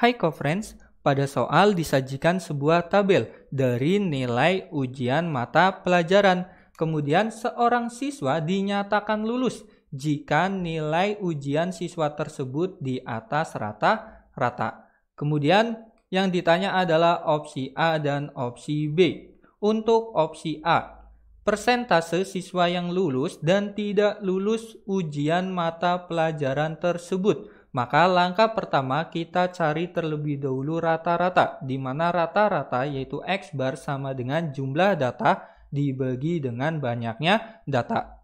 Hai co-friends, pada soal disajikan sebuah tabel dari nilai ujian mata pelajaran. Kemudian seorang siswa dinyatakan lulus jika nilai ujian siswa tersebut di atas rata-rata. Kemudian yang ditanya adalah opsi A dan opsi B. Untuk opsi A, persentase siswa yang lulus dan tidak lulus ujian mata pelajaran tersebut maka langkah pertama kita cari terlebih dahulu rata-rata, di mana rata-rata yaitu X bar sama dengan jumlah data dibagi dengan banyaknya data.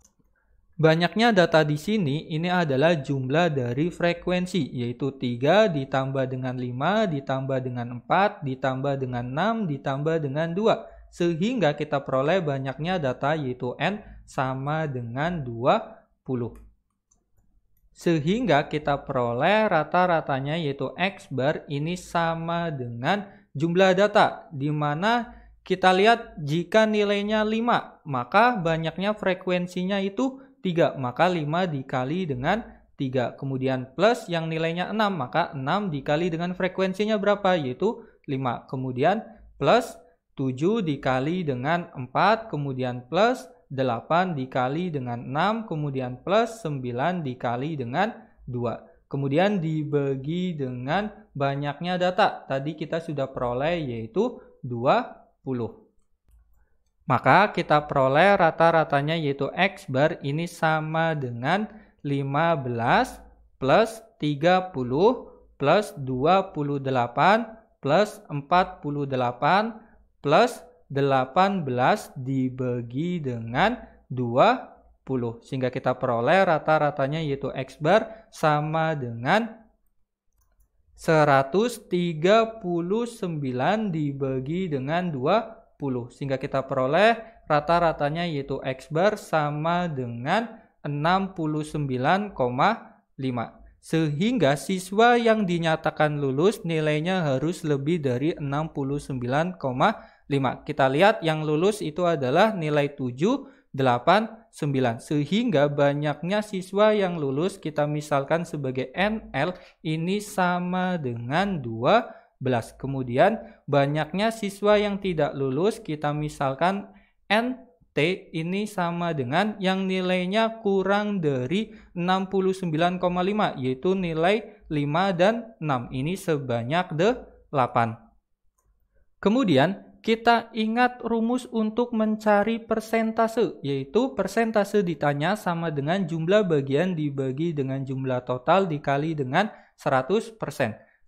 Banyaknya data di sini ini adalah jumlah dari frekuensi yaitu 3 ditambah dengan 5 ditambah dengan 4 ditambah dengan 6 ditambah dengan 2 sehingga kita peroleh banyaknya data yaitu N sama dengan 20 sehingga kita peroleh rata-ratanya yaitu X bar ini sama dengan jumlah data di mana kita lihat jika nilainya 5 maka banyaknya frekuensinya itu 3 maka 5 dikali dengan 3 kemudian plus yang nilainya 6 maka 6 dikali dengan frekuensinya berapa yaitu 5 kemudian plus 7 dikali dengan 4 kemudian plus 8 dikali dengan 6, kemudian plus 9 dikali dengan 2. Kemudian dibagi dengan banyaknya data. Tadi kita sudah peroleh yaitu 20 maka kita peroleh rata-ratanya yaitu X bar ini sama dengan 15 plus 30 plus 28 plus 48 plus 18 dibagi dengan 20 sehingga kita peroleh rata-ratanya yaitu X bar sama dengan 139 dibagi dengan 20 sehingga kita peroleh rata-ratanya yaitu X bar sama dengan 69,5 sehingga siswa yang dinyatakan lulus nilainya harus lebih dari 69,5 5. Kita lihat yang lulus itu adalah nilai 7, 8, 9. Sehingga banyaknya siswa yang lulus kita misalkan sebagai NL ini sama dengan 12. Kemudian banyaknya siswa yang tidak lulus kita misalkan NT ini sama dengan yang nilainya kurang dari 69,5 yaitu nilai 5 dan 6 ini sebanyak 8. Kemudian kita ingat rumus untuk mencari persentase, yaitu persentase ditanya sama dengan jumlah bagian dibagi dengan jumlah total dikali dengan 100%.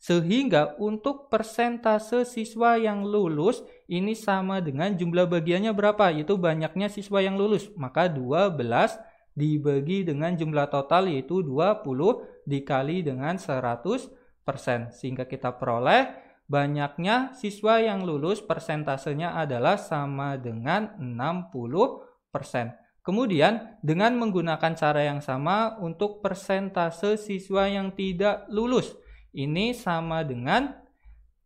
Sehingga untuk persentase siswa yang lulus ini sama dengan jumlah bagiannya berapa, yaitu banyaknya siswa yang lulus. Maka 12 dibagi dengan jumlah total yaitu 20 dikali dengan 100%. Sehingga kita peroleh Banyaknya siswa yang lulus persentasenya adalah sama dengan 60%. Kemudian, dengan menggunakan cara yang sama untuk persentase siswa yang tidak lulus, ini sama dengan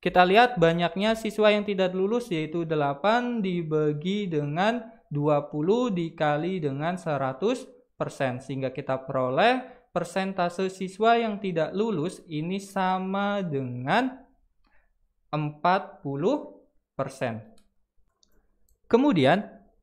kita lihat banyaknya siswa yang tidak lulus yaitu 8 dibagi dengan 20 dikali dengan 100% sehingga kita peroleh persentase siswa yang tidak lulus ini sama dengan Kemudian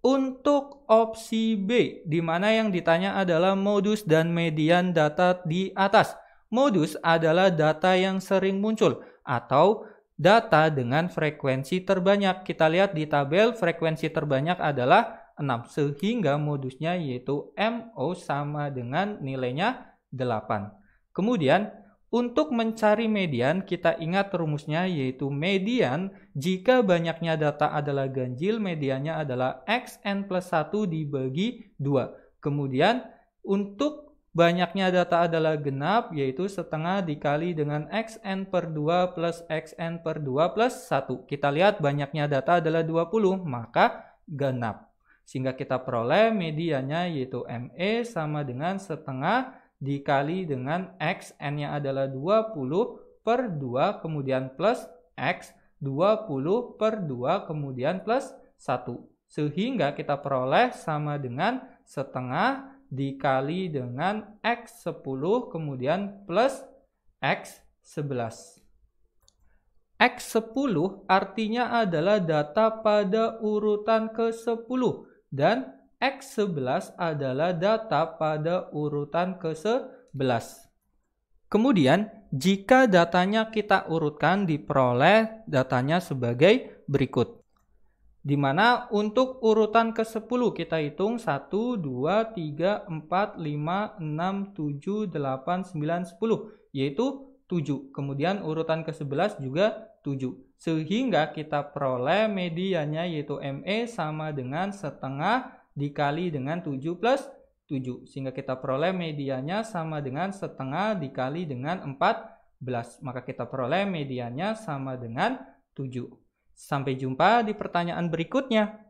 untuk opsi B di mana yang ditanya adalah modus dan median data di atas. Modus adalah data yang sering muncul atau data dengan frekuensi terbanyak. Kita lihat di tabel frekuensi terbanyak adalah 6 sehingga modusnya yaitu MO sama dengan nilainya 8. Kemudian untuk mencari median, kita ingat rumusnya yaitu median jika banyaknya data adalah ganjil, medianya adalah xn plus 1 dibagi 2. Kemudian untuk banyaknya data adalah genap yaitu setengah dikali dengan xn per 2 plus xn per 2 plus 1. Kita lihat banyaknya data adalah 20, maka genap. Sehingga kita peroleh medianya yaitu ME sama dengan setengah dikali dengan X, N-nya adalah 20 per 2 kemudian plus X, 20 per 2 kemudian plus 1. Sehingga kita peroleh sama dengan setengah dikali dengan X 10 kemudian plus X 11. X10 artinya adalah data pada urutan ke-10 dan X11 adalah data pada urutan ke-11. Kemudian, jika datanya kita urutkan diperoleh datanya sebagai berikut. Di mana untuk urutan ke-10 kita hitung 1, 2, 3, 4, 5, 6, 7, 8, 9, 10 yaitu 7. Kemudian urutan ke-11 juga 7. Sehingga kita peroleh medianya yaitu ME sama dengan setengah dikali dengan 7 plus 7. Sehingga kita peroleh medianya sama dengan setengah dikali dengan 14. Maka kita peroleh medianya sama dengan 7. Sampai jumpa di pertanyaan berikutnya.